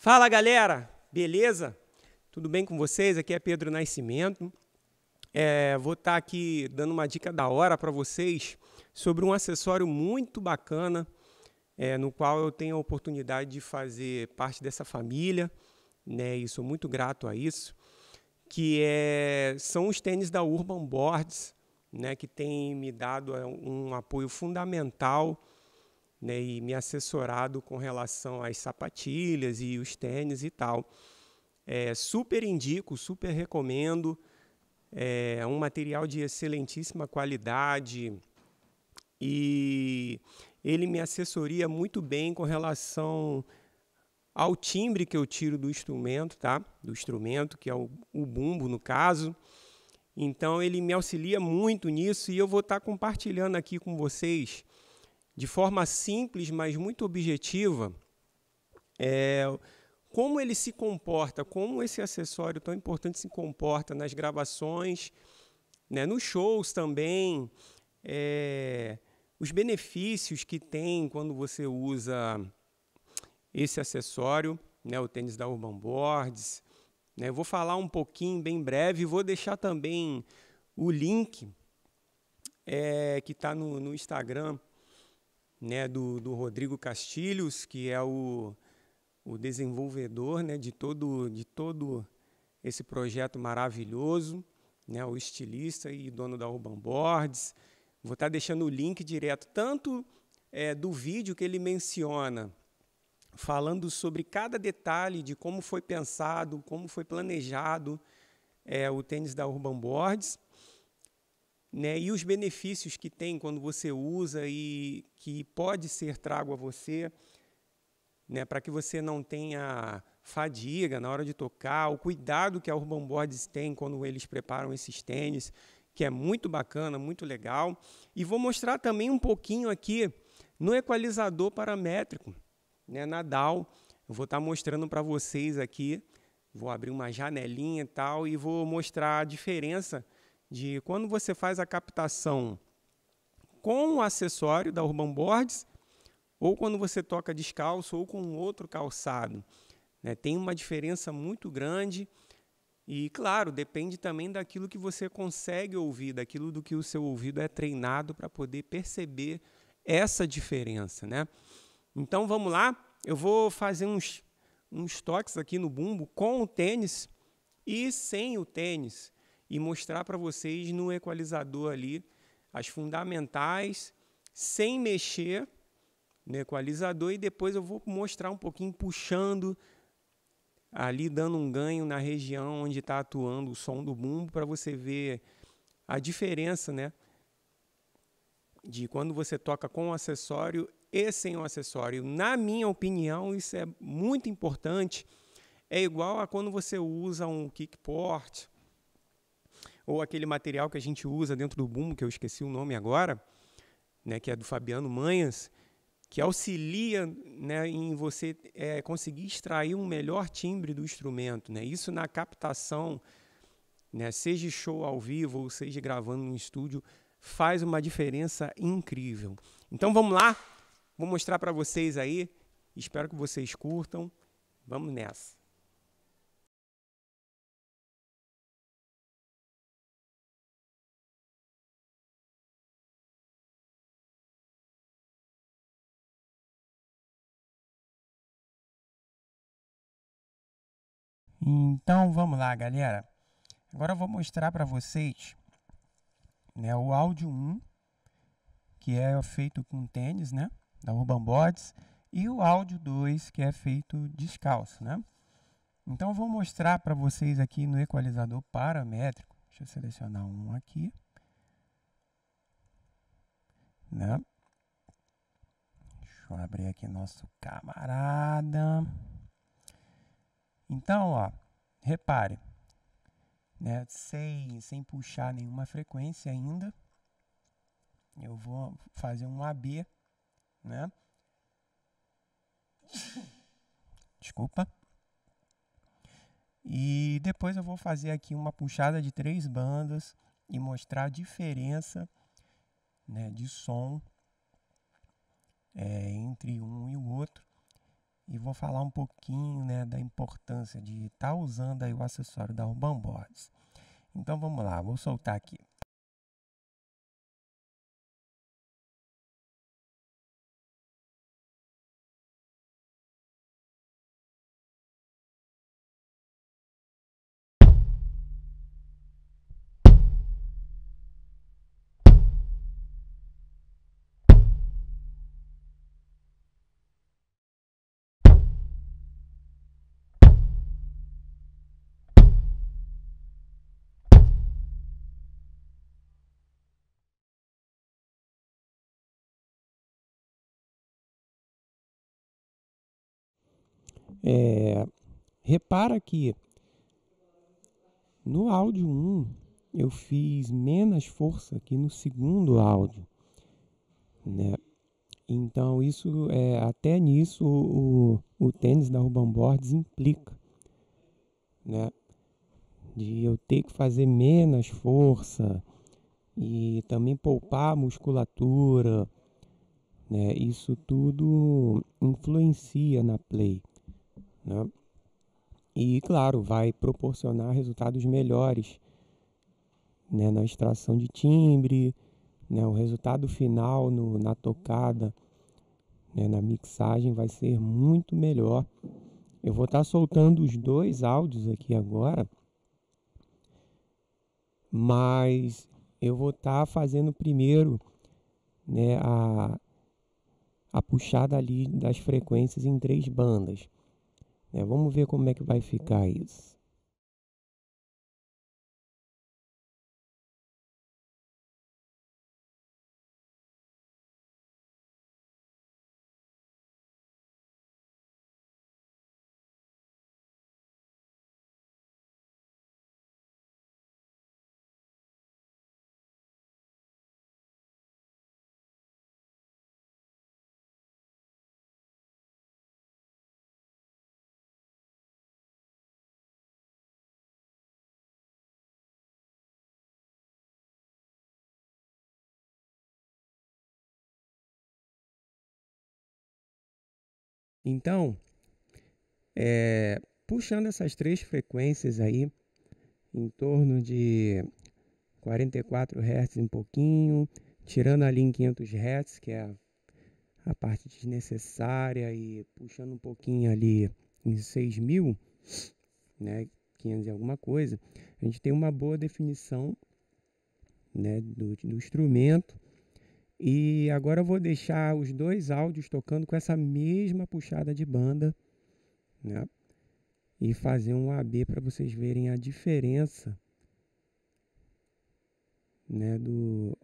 Fala galera, beleza? Tudo bem com vocês? Aqui é Pedro Nascimento. É, vou estar tá aqui dando uma dica da hora para vocês sobre um acessório muito bacana, é, no qual eu tenho a oportunidade de fazer parte dessa família, né? E sou muito grato a isso. Que é, são os tênis da Urban Boards, né? Que tem me dado é, um apoio fundamental né, e me assessorado com relação às sapatilhas e os tênis e tal. É, super indico, super recomendo. É um material de excelentíssima qualidade e ele me assessoria muito bem com relação ao timbre que eu tiro do instrumento, tá? Do instrumento, que é o, o bumbo no caso. Então ele me auxilia muito nisso e eu vou estar tá compartilhando aqui com vocês de forma simples, mas muito objetiva, é, como ele se comporta, como esse acessório tão importante se comporta nas gravações, né, nos shows também, é, os benefícios que tem quando você usa esse acessório, né, o tênis da Urban Boards. Né, vou falar um pouquinho, bem breve, vou deixar também o link é, que está no, no Instagram né, do, do Rodrigo Castilhos, que é o, o desenvolvedor né, de, todo, de todo esse projeto maravilhoso, né, o estilista e dono da Urban Boards. Vou estar deixando o link direto, tanto é, do vídeo que ele menciona, falando sobre cada detalhe de como foi pensado, como foi planejado é, o tênis da Urban Boards, né, e os benefícios que tem quando você usa e que pode ser trago a você, né, para que você não tenha fadiga na hora de tocar, o cuidado que a Urban Boards tem quando eles preparam esses tênis, que é muito bacana, muito legal. E vou mostrar também um pouquinho aqui no equalizador paramétrico, né, na DAW. Eu vou estar tá mostrando para vocês aqui, vou abrir uma janelinha e tal, e vou mostrar a diferença de quando você faz a captação com o acessório da Urban Boards, ou quando você toca descalço ou com outro calçado. Né? Tem uma diferença muito grande e, claro, depende também daquilo que você consegue ouvir, daquilo do que o seu ouvido é treinado para poder perceber essa diferença. Né? Então vamos lá, eu vou fazer uns, uns toques aqui no bumbo com o tênis e sem o tênis e mostrar para vocês no equalizador ali as fundamentais, sem mexer no equalizador, e depois eu vou mostrar um pouquinho puxando ali, dando um ganho na região onde está atuando o som do bumbo, para você ver a diferença, né? De quando você toca com o acessório e sem o acessório. Na minha opinião, isso é muito importante. É igual a quando você usa um kickport, ou aquele material que a gente usa dentro do boom, que eu esqueci o nome agora, né, que é do Fabiano Manhas, que auxilia né, em você é, conseguir extrair um melhor timbre do instrumento. Né? Isso na captação, né, seja show ao vivo ou seja gravando em estúdio, faz uma diferença incrível. Então vamos lá, vou mostrar para vocês aí. Espero que vocês curtam. Vamos nessa. Então vamos lá, galera. Agora eu vou mostrar para vocês né, o áudio 1, que é feito com tênis, né, da Urban Bots, e o áudio 2, que é feito descalço, né? Então vou mostrar para vocês aqui no equalizador paramétrico. Deixa eu selecionar um aqui. Né? Deixa eu abrir aqui nosso camarada. Então, ó, repare, né, sem, sem puxar nenhuma frequência ainda, eu vou fazer um AB, né? Desculpa. E depois eu vou fazer aqui uma puxada de três bandas e mostrar a diferença né, de som é, entre um e o outro e vou falar um pouquinho né, da importância de estar tá usando aí o acessório da Urban Boards. Então vamos lá, vou soltar aqui. É, repara que no áudio 1 eu fiz menos força que no segundo áudio. Né? Então, isso é, até nisso o, o tênis da ruban Boards implica. Né? De eu ter que fazer menos força e também poupar a musculatura. Né? Isso tudo influencia na play. Né? E, claro, vai proporcionar resultados melhores né, na extração de timbre, né, o resultado final no, na tocada, né, na mixagem, vai ser muito melhor. Eu vou estar tá soltando os dois áudios aqui agora, mas eu vou estar tá fazendo primeiro né, a, a puxada ali das frequências em três bandas. É, vamos ver como é que vai ficar isso. Então, é, puxando essas três frequências aí, em torno de 44 Hz um pouquinho, tirando ali em 500 Hz, que é a, a parte desnecessária, e puxando um pouquinho ali em 6000, né, 500 e alguma coisa, a gente tem uma boa definição né, do, do instrumento e agora eu vou deixar os dois áudios tocando com essa mesma puxada de banda, né? E fazer um AB para vocês verem a diferença, né, do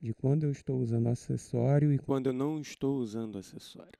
de quando eu estou usando acessório e quando eu não estou usando acessório.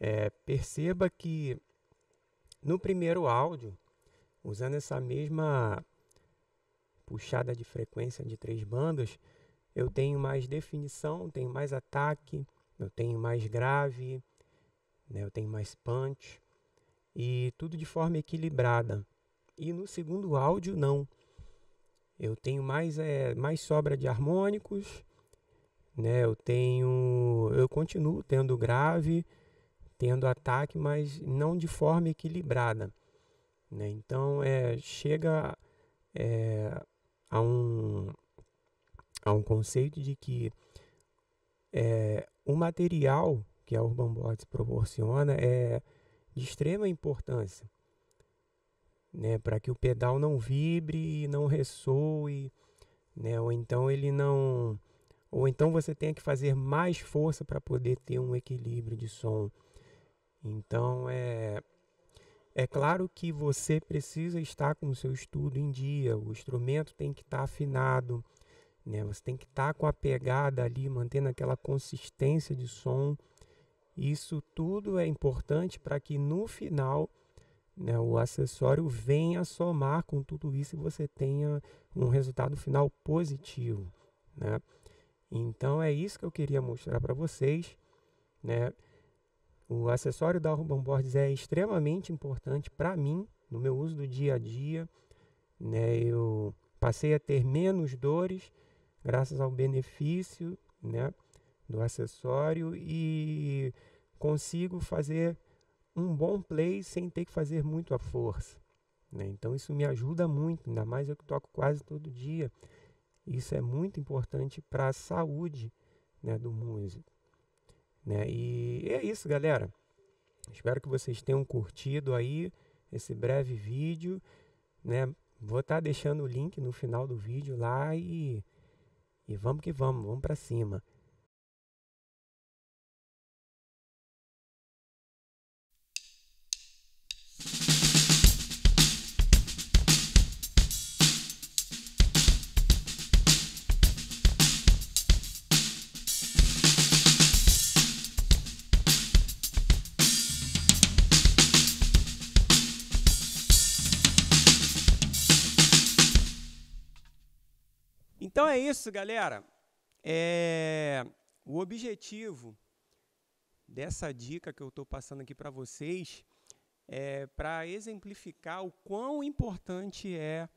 É, perceba que no primeiro áudio, usando essa mesma puxada de frequência de três bandas, eu tenho mais definição, tenho mais ataque, eu tenho mais grave, né, eu tenho mais punch, e tudo de forma equilibrada. E no segundo áudio, não. Eu tenho mais, é, mais sobra de harmônicos, né, eu tenho. Eu continuo tendo grave tendo ataque, mas não de forma equilibrada. Né? Então, é, chega é, a, um, a um conceito de que é, o material que a Urban Bots proporciona é de extrema importância né, para que o pedal não vibre e não ressoe, né, ou então ele não, ou então você tenha que fazer mais força para poder ter um equilíbrio de som. Então é é claro que você precisa estar com o seu estudo em dia, o instrumento tem que estar afinado, né? Você tem que estar com a pegada ali, mantendo aquela consistência de som. Isso tudo é importante para que no final né, o acessório venha somar com tudo isso e você tenha um resultado final positivo. Né? Então é isso que eu queria mostrar para vocês. Né? O acessório da Urban Boards é extremamente importante para mim, no meu uso do dia a dia. Né? Eu passei a ter menos dores graças ao benefício né, do acessório e consigo fazer um bom play sem ter que fazer muito a força. Né? Então isso me ajuda muito, ainda mais eu que toco quase todo dia. Isso é muito importante para a saúde né, do músico. Né? E é isso, galera. Espero que vocês tenham curtido aí esse breve vídeo. Né? Vou estar tá deixando o link no final do vídeo lá e, e vamos que vamos, vamos para cima. Então é isso, galera. É, o objetivo dessa dica que eu estou passando aqui para vocês é para exemplificar o quão importante é,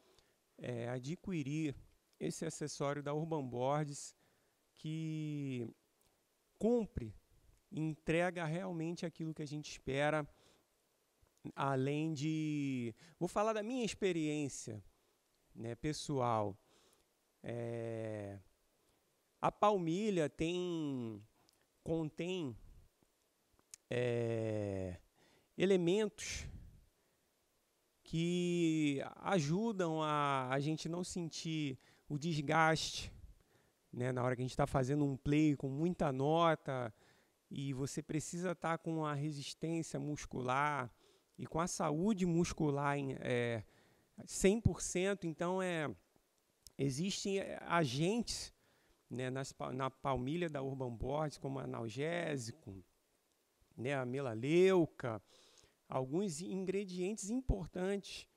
é, adquirir esse acessório da Urban Boards que cumpre, entrega realmente aquilo que a gente espera, além de. Vou falar da minha experiência né, pessoal. É, a palmilha tem contém é, elementos que ajudam a, a gente não sentir o desgaste né, na hora que a gente está fazendo um play com muita nota e você precisa estar tá com a resistência muscular e com a saúde muscular em, é, 100%. Então, é, existem agentes né, nas, na palmilha da Urban Board, como analgésico, né, a melaleuca, alguns ingredientes importantes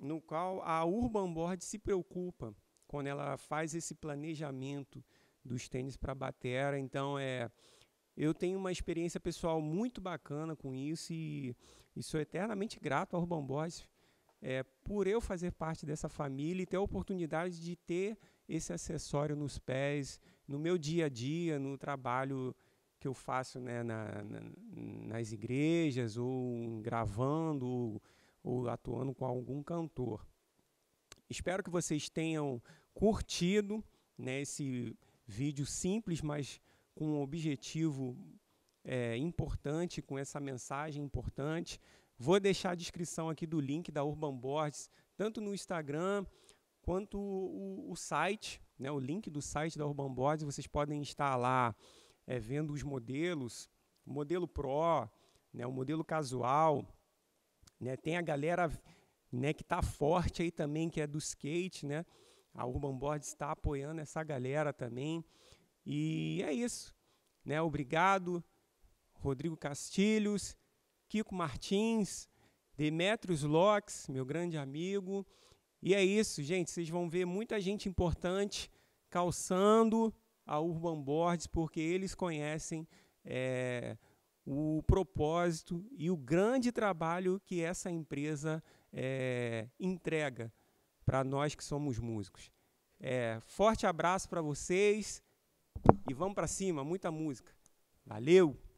no qual a Urban Board se preocupa quando ela faz esse planejamento dos tênis para batera. Então, é, eu tenho uma experiência pessoal muito bacana com isso e, e sou eternamente grato à Urban Board é, por eu fazer parte dessa família e ter a oportunidade de ter esse acessório nos pés, no meu dia a dia, no trabalho que eu faço né, na, na, nas igrejas, ou gravando, ou, ou atuando com algum cantor. Espero que vocês tenham curtido né, esse vídeo simples, mas com um objetivo é, importante, com essa mensagem importante. Vou deixar a descrição aqui do link da Urban Boards, tanto no Instagram quanto o, o site, né, o link do site da Urban Boards, vocês podem estar lá é, vendo os modelos, modelo Pro, né, o modelo casual, né, tem a galera né, que está forte aí também, que é do skate, né, a Urban Boards está apoiando essa galera também, e é isso, né, obrigado, Rodrigo Castilhos, Kiko Martins, Demetrios Locks, meu grande amigo, e é isso, gente. Vocês vão ver muita gente importante calçando a Urban Boards, porque eles conhecem é, o propósito e o grande trabalho que essa empresa é, entrega para nós que somos músicos. É, forte abraço para vocês e vamos para cima, muita música. Valeu!